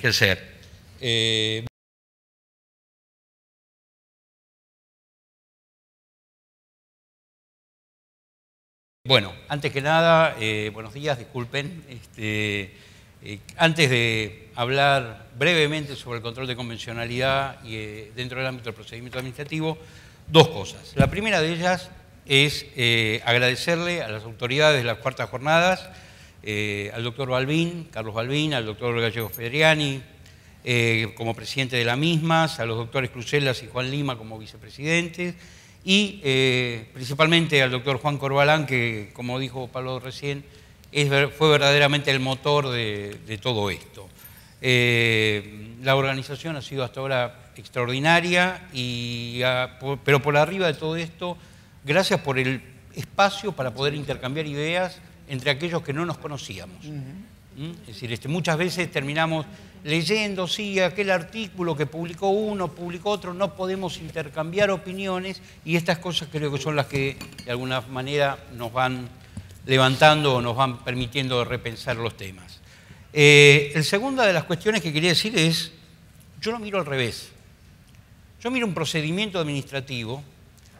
que ser. Eh, bueno, antes que nada, eh, buenos días, disculpen. Este, eh, antes de hablar brevemente sobre el control de convencionalidad y, dentro del ámbito del procedimiento administrativo, dos cosas. La primera de ellas es agradecerle a las autoridades de las cuartas jornadas eh, al doctor Balvin, Carlos Balvin, al doctor Gallego Federiani, eh, como presidente de la misma, a los doctores Crucelas y Juan Lima como vicepresidentes, y eh, principalmente al doctor Juan Corbalán, que como dijo Pablo recién, fue verdaderamente el motor de, todo esto. la organización ha sido hasta ahora extraordinaria, y pero por arriba de todo esto, gracias por el espacio para poder intercambiar ideas entre aquellos que no nos conocíamos. ¿Mm? Es decir, este, muchas veces terminamos leyendo, sí, aquel artículo que publicó uno, publicó otro, no podemos intercambiar opiniones y estas cosas creo que son las que de alguna manera nos van levantando o nos van permitiendo repensar los temas. Eh, el segundo de las cuestiones que quería decir es, yo lo miro al revés. Yo miro un procedimiento administrativo,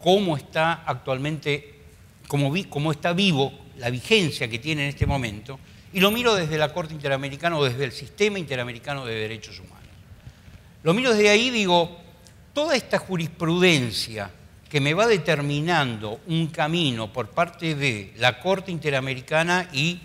cómo está actualmente, cómo está vivo, la vigencia que tiene en este momento, y lo miro desde la Corte Interamericana o desde el sistema interamericano de derechos humanos. Lo miro desde ahí y digo, toda esta jurisprudencia que me va determinando un camino por parte de la Corte Interamericana y,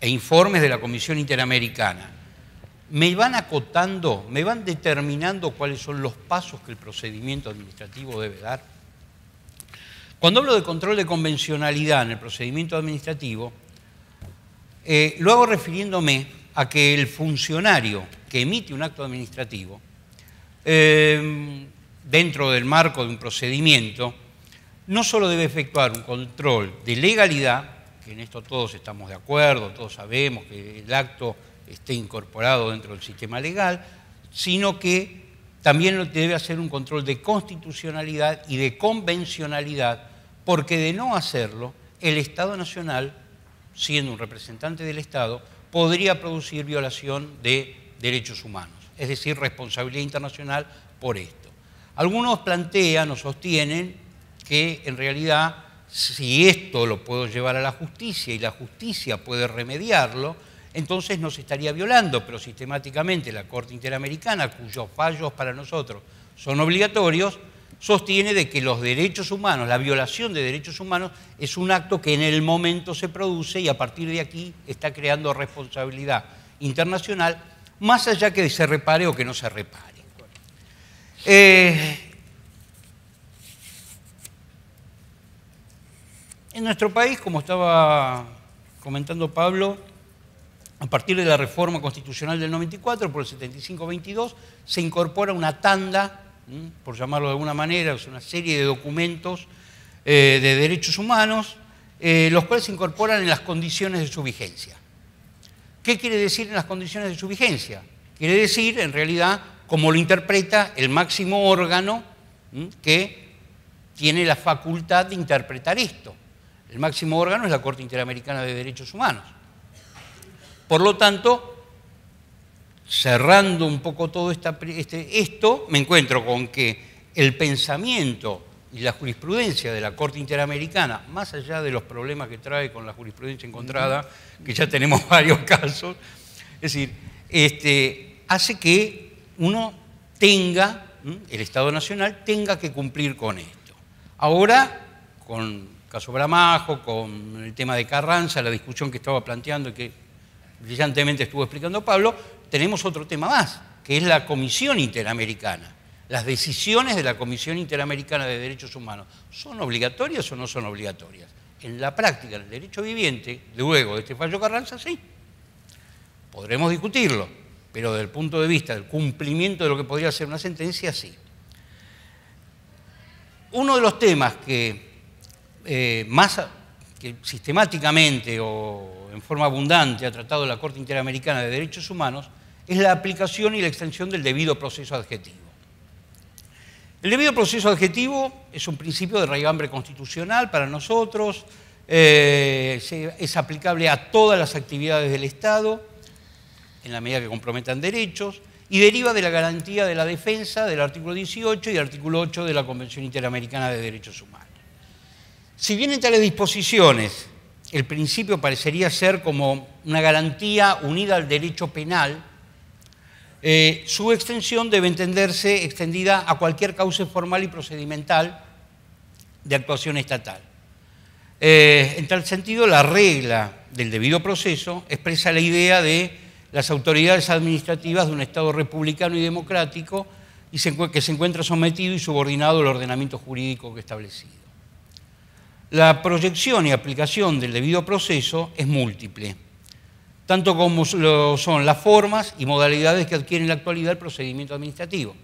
e informes de la Comisión Interamericana, me van acotando, me van determinando cuáles son los pasos que el procedimiento administrativo debe dar. Cuando hablo de control de convencionalidad en el procedimiento administrativo, eh, lo hago refiriéndome a que el funcionario que emite un acto administrativo, em, dentro del marco de un procedimiento, no solo debe efectuar un control de legalidad, que en esto todos estamos de acuerdo, todos sabemos que el acto esté incorporado dentro del sistema legal, sino que también debe hacer un control de constitucionalidad y de convencionalidad porque de no hacerlo, el Estado Nacional, siendo un representante del Estado, podría producir violación de derechos humanos, es decir, responsabilidad internacional por esto. Algunos plantean o sostienen que en realidad si esto lo puedo llevar a la justicia y la justicia puede remediarlo, entonces no se estaría violando, pero sistemáticamente la Corte Interamericana, cuyos fallos para nosotros son obligatorios, sostiene de que los derechos humanos, la violación de derechos humanos, es un acto que en el momento se produce y a partir de aquí está creando responsabilidad internacional, más allá que se repare o que no se repare. Eh, en nuestro país, como estaba comentando Pablo, a partir de la reforma constitucional del 94 por el 75-22, se incorpora una tanda por llamarlo de alguna manera, es una serie de documentos eh, de derechos humanos, eh, los cuales se incorporan en las condiciones de su vigencia. ¿Qué quiere decir en las condiciones de su vigencia? Quiere decir, en realidad, como lo interpreta el máximo órgano que tiene la facultad de interpretar esto. El máximo órgano es la Corte Interamericana de Derechos Humanos. Por lo tanto, cerrando un poco todo este, esto, me encuentro con que el pensamiento y la jurisprudencia de la Corte Interamericana, más allá de los problemas que trae con la jurisprudencia encontrada, que ya tenemos varios casos, es decir, este, hace que uno tenga, el Estado Nacional tenga que cumplir con esto. Ahora, con caso Bramajo, con el tema de Carranza, la discusión que estaba planteando y que brillantemente estuvo explicando Pablo, tenemos otro tema más, que es la Comisión Interamericana. Las decisiones de la Comisión Interamericana de Derechos Humanos, ¿son obligatorias o no son obligatorias? En la práctica, en el derecho viviente, luego de este fallo Carranza, sí. Podremos discutirlo, pero desde el punto de vista del cumplimiento de lo que podría ser una sentencia, sí. Uno de los temas que eh, más que sistemáticamente o en forma abundante ha tratado la Corte Interamericana de Derechos Humanos es la aplicación y la extensión del debido proceso adjetivo. El debido proceso adjetivo es un principio de raigambre constitucional para nosotros, eh, es aplicable a todas las actividades del Estado, en la medida que comprometan derechos, y deriva de la garantía de la defensa del artículo 18 y del artículo 8 de la Convención Interamericana de Derechos Humanos. Si bien en tales disposiciones el principio parecería ser como una garantía unida al derecho penal, eh, su extensión debe entenderse extendida a cualquier cauce formal y procedimental de actuación estatal. Eh, en tal sentido, la regla del debido proceso expresa la idea de las autoridades administrativas de un Estado republicano y democrático y que se encuentra sometido y subordinado al ordenamiento jurídico que establecido. La proyección y aplicación del debido proceso es múltiple, tanto como lo son las formas y modalidades que adquiere en la actualidad el procedimiento administrativo.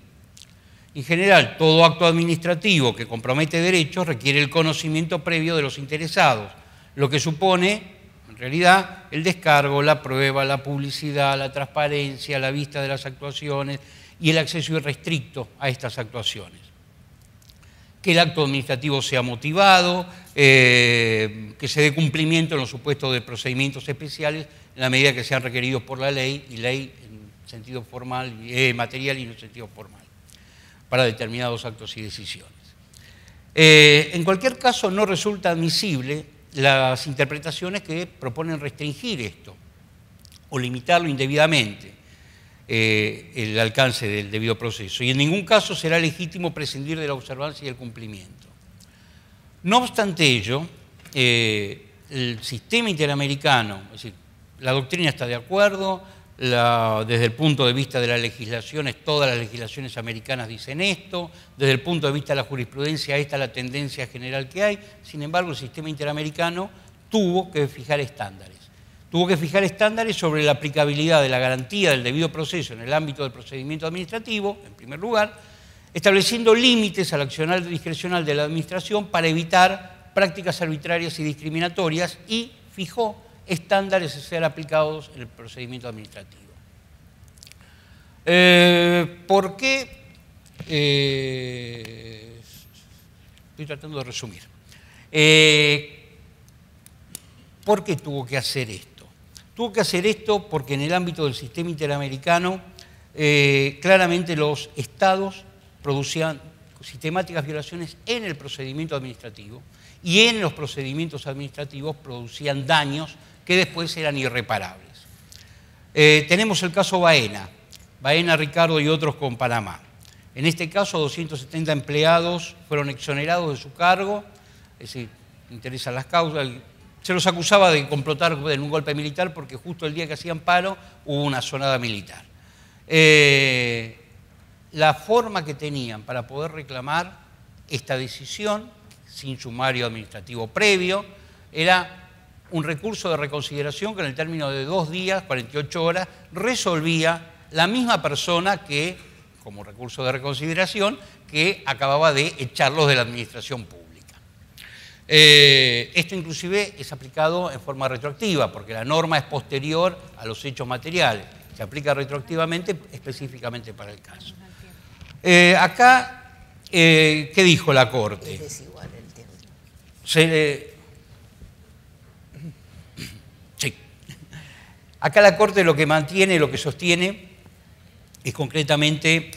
En general, todo acto administrativo que compromete derechos requiere el conocimiento previo de los interesados, lo que supone, en realidad, el descargo, la prueba, la publicidad, la transparencia, la vista de las actuaciones y el acceso irrestricto a estas actuaciones que el acto administrativo sea motivado, eh, que se dé cumplimiento en los supuestos de procedimientos especiales en la medida que sean requeridos por la ley y ley en sentido formal, eh, material y en sentido formal, para determinados actos y decisiones. Eh, en cualquier caso, no resulta admisible las interpretaciones que proponen restringir esto o limitarlo indebidamente. Eh, el alcance del debido proceso y en ningún caso será legítimo prescindir de la observancia y el cumplimiento. No obstante ello, eh, el sistema interamericano, es decir, la doctrina está de acuerdo, desde el punto de vista de las legislaciones, todas las legislaciones americanas dicen esto, desde el punto de vista de la jurisprudencia, esta es la tendencia general que hay, sin embargo el sistema interamericano tuvo que fijar estándares tuvo que fijar estándares sobre la aplicabilidad de la garantía del debido proceso en el ámbito del procedimiento administrativo, en primer lugar, estableciendo límites al accionar discrecional de la Administración para evitar prácticas arbitrarias y discriminatorias y fijó estándares a ser aplicados en el procedimiento administrativo. Eh, ¿Por qué? Eh, estoy tratando de resumir. Eh, ¿Por qué tuvo que hacer esto? Tuvo que hacer esto porque en el ámbito del sistema interamericano eh, claramente los estados producían sistemáticas violaciones en el procedimiento administrativo y en los procedimientos administrativos producían daños que después eran irreparables. Eh, tenemos el caso Baena, Baena, Ricardo y otros con Panamá. En este caso, 270 empleados fueron exonerados de su cargo, es decir, interesan las causas, se los acusaba de complotar en un golpe militar porque justo el día que hacían paro hubo una sonada militar. Eh, la forma que tenían para poder reclamar esta decisión, sin sumario administrativo previo, era un recurso de reconsideración que en el término de dos días, 48 horas, resolvía la misma persona que, como recurso de reconsideración, que acababa de echarlos de la administración pública. Eh, esto inclusive es aplicado en forma retroactiva, porque la norma es posterior a los hechos materiales. Se aplica retroactivamente específicamente para el caso. Eh, acá, eh, ¿qué dijo la Corte? Es desigual el tema. Sí. Acá la Corte lo que mantiene, lo que sostiene, es concretamente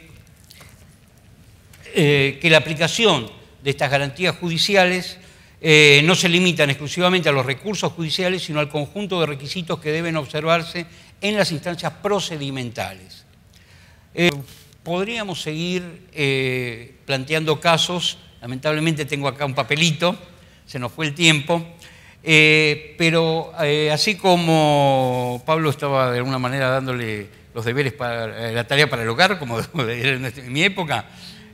que la aplicación de estas garantías judiciales eh, no se limitan exclusivamente a los recursos judiciales, sino al conjunto de requisitos que deben observarse en las instancias procedimentales. Eh, podríamos seguir eh, planteando casos, lamentablemente tengo acá un papelito, se nos fue el tiempo, pero así como Pablo estaba de alguna manera dándole los deberes para la tarea para el hogar, como en mi época,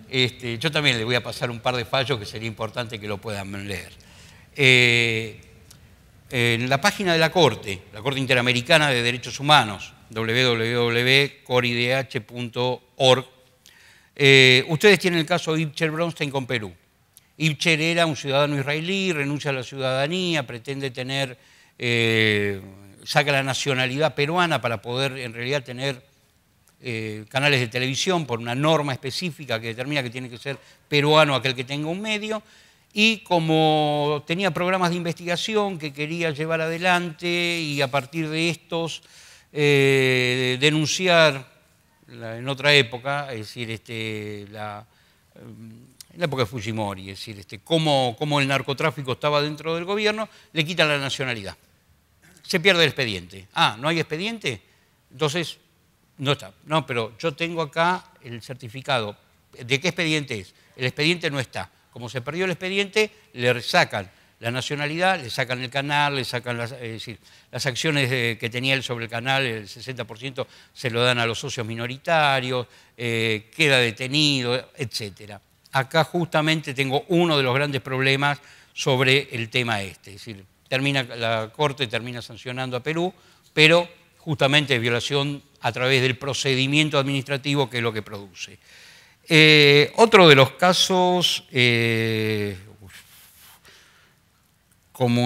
este, yo también le voy a pasar un par de fallos que sería importante que lo puedan leer. Eh, en la página de la Corte, la Corte Interamericana de Derechos Humanos, www.coridh.org, eh, ustedes tienen el caso Ibcher Bronstein con Perú. Ibcher era un ciudadano israelí, renuncia a la ciudadanía, pretende tener, eh, saca la nacionalidad peruana para poder en realidad tener eh, canales de televisión por una norma específica que determina que tiene que ser peruano aquel que tenga un medio. Y como tenía programas de investigación que quería llevar adelante y a partir de estos eh, denunciar en otra época, es decir, este, la, en eh, la época de Fujimori, es decir, este, cómo el narcotráfico estaba dentro del gobierno, le quitan la nacionalidad. Se pierde el expediente. Ah, ¿no hay expediente? Entonces no está. No, pero yo tengo acá el certificado. ¿De qué expediente es? El expediente no está. Como se perdió el expediente, le sacan la nacionalidad, le sacan el canal, le sacan las, decir, las acciones que tenía él sobre el canal, el 60% se lo dan a los socios minoritarios, eh, queda detenido, etc. Acá justamente tengo uno de los grandes problemas sobre el tema este. Es decir, termina, la Corte termina sancionando a Perú, pero justamente violación a través del procedimiento administrativo que es lo que produce. Eh, otro de los casos, eh,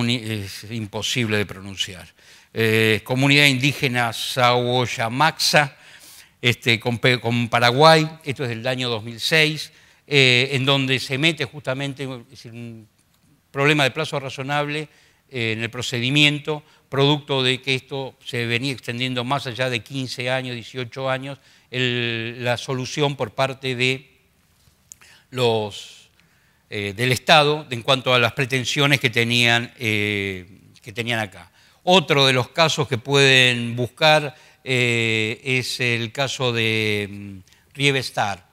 es imposible de pronunciar, eh, comunidad indígena Sahuayamaxa, este, con, Paraguay, esto es del año 2006, en donde se mete justamente un problema de plazo razonable eh, en el procedimiento, producto de que esto se venía extendiendo más allá de 15 años, 18 años, la solución por parte de los, eh, del Estado en cuanto a las pretensiones que tenían, eh, que tenían acá. Otro de los casos que pueden buscar es el caso de mm, Rievestar.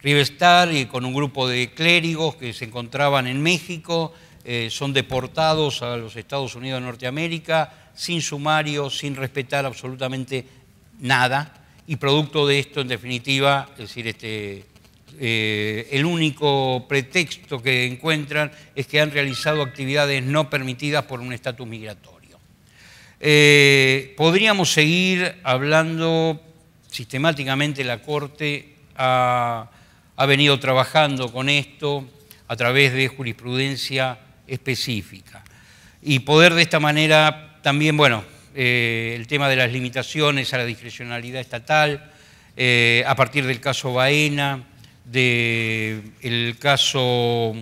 Rievestar y con un grupo de clérigos que se encontraban en México, eh, son deportados a los Estados Unidos de Norteamérica sin sumario, sin respetar absolutamente nada. Y producto de esto, en definitiva, es decir, este, eh, el único pretexto que encuentran es que han realizado actividades no permitidas por un estatus migratorio. Eh, podríamos seguir hablando sistemáticamente, la Corte ha, ha venido trabajando con esto a través de jurisprudencia específica. Y poder de esta manera también, bueno, eh, el tema de las limitaciones a la discrecionalidad estatal, eh, a partir del caso Baena, del caso mm,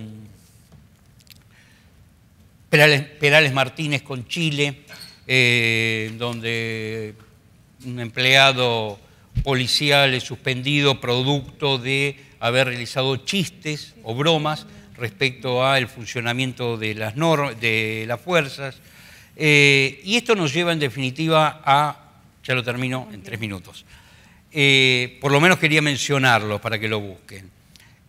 Perales, Martínez con Chile, eh, donde un empleado policial es suspendido producto de haber realizado chistes o bromas respecto al funcionamiento de las, de las fuerzas. Eh, y esto nos lleva en definitiva a, ya lo termino en tres minutos, eh, por lo menos quería mencionarlo para que lo busquen.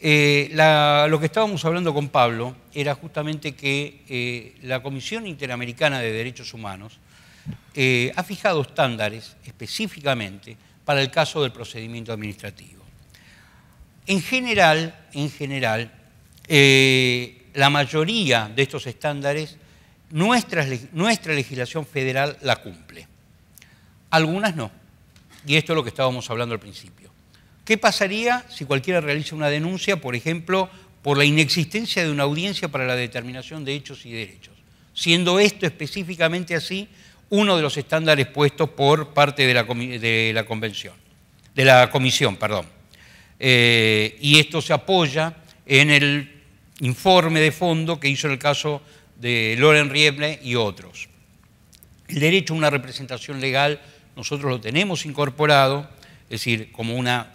Eh, lo que estábamos hablando con Pablo era justamente que la Comisión Interamericana de Derechos Humanos ha fijado estándares específicamente para el caso del procedimiento administrativo. En general, en general, eh, la mayoría de estos estándares, nuestra, legislación federal la cumple. Algunas no. Y esto es lo que estábamos hablando al principio. ¿Qué pasaría si cualquiera realiza una denuncia, por ejemplo, por la inexistencia de una audiencia para la determinación de hechos y derechos? Siendo esto específicamente así uno de los estándares puestos por parte de la, convención, de la comisión, perdón. Eh, y esto se apoya en el informe de fondo que hizo en el caso de Loren Rieble y otros. El derecho a una representación legal nosotros lo tenemos incorporado, es decir, como una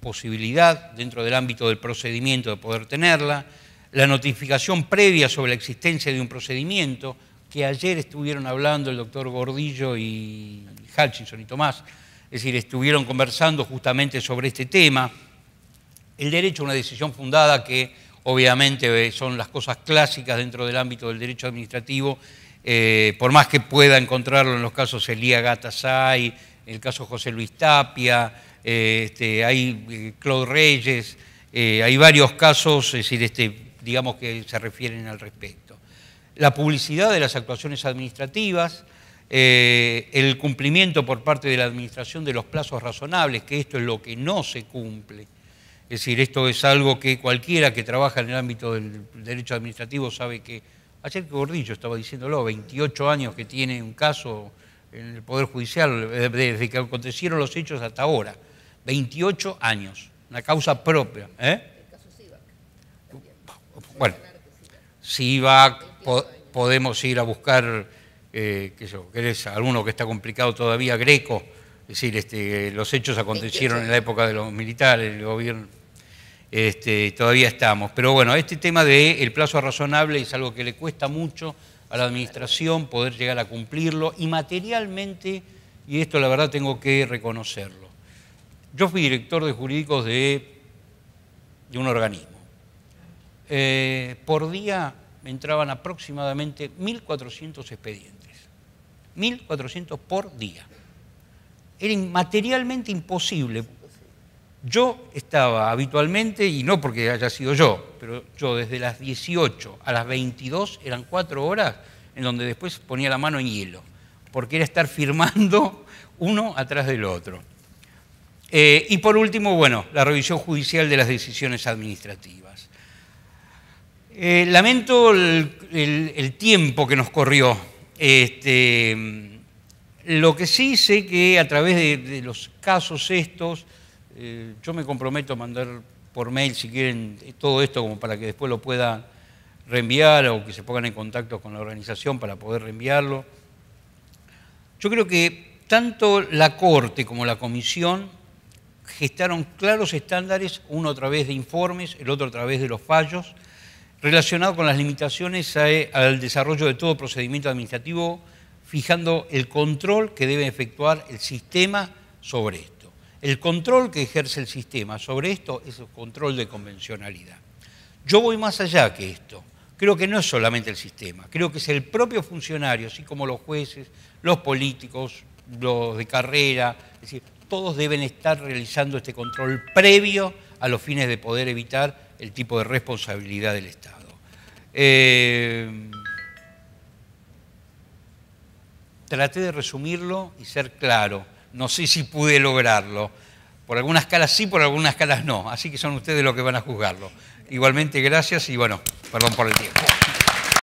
posibilidad dentro del ámbito del procedimiento de poder tenerla, la notificación previa sobre la existencia de un procedimiento, que ayer estuvieron hablando el doctor Gordillo y Hutchinson y Tomás, es decir, estuvieron conversando justamente sobre este tema, el derecho a una decisión fundada que obviamente eh, son las cosas clásicas dentro del ámbito del derecho administrativo, eh, por más que pueda encontrarlo en los casos Elía Gatasay, el caso José Luis Tapia, eh, este, hay Claude Reyes, hay varios casos, decir, este, digamos que se refieren al respecto. La publicidad de las actuaciones administrativas, el cumplimiento por parte de la administración de los plazos razonables, que esto es lo que no se cumple, es decir, esto es algo que cualquiera que trabaja en el ámbito del derecho administrativo sabe que, ayer que Gordillo estaba diciéndolo, 28 años que tiene un caso en el Poder Judicial, eh, desde que acontecieron los hechos hasta ahora, 28 años, una causa propia. El ¿eh? caso bueno, si podemos ir a buscar, eh, qué sé yo, ¿querés? alguno que está complicado todavía, Greco, es decir, este, los hechos acontecieron en la época de los militares, el gobierno este, todavía estamos. Pero bueno, este tema de el plazo razonable es algo que le cuesta mucho a la administración poder llegar a cumplirlo y materialmente, y esto la verdad tengo que reconocerlo. Yo fui director de jurídicos de, de un organismo. Eh, por día me entraban aproximadamente 1.400 expedientes. 1.400 por día. Era materialmente imposible yo estaba habitualmente, y no porque haya sido yo, pero yo desde las 18 a las 22 eran cuatro horas en donde después ponía la mano en hielo, porque era estar firmando uno atrás del otro. Eh, y por último, bueno, la revisión judicial de las decisiones administrativas. Eh, lamento el, tiempo que nos corrió. Este, lo que sí sé que a través de los casos estos, eh, yo me comprometo a mandar por mail, si quieren, todo esto como para que después lo puedan reenviar o que se pongan en contacto con la organización para poder reenviarlo. Yo creo que tanto la Corte como la Comisión gestaron claros estándares, uno a través de informes, el otro a través de los fallos, relacionados con las limitaciones al desarrollo de todo procedimiento administrativo, fijando el control que debe efectuar el sistema sobre esto. El control que ejerce el sistema sobre esto es el control de convencionalidad. Yo voy más allá que esto. Creo que no es solamente el sistema, creo que es el propio funcionario, así como los jueces, los políticos, los de carrera, es decir, todos deben estar realizando este control previo a los fines de poder evitar el tipo de responsabilidad del Estado. Eh, traté de resumirlo y ser claro. No sé si pude lograrlo. Por algunas caras sí, por algunas caras no. Así que son ustedes los que van a juzgarlo. Igualmente, gracias y bueno, perdón por el tiempo.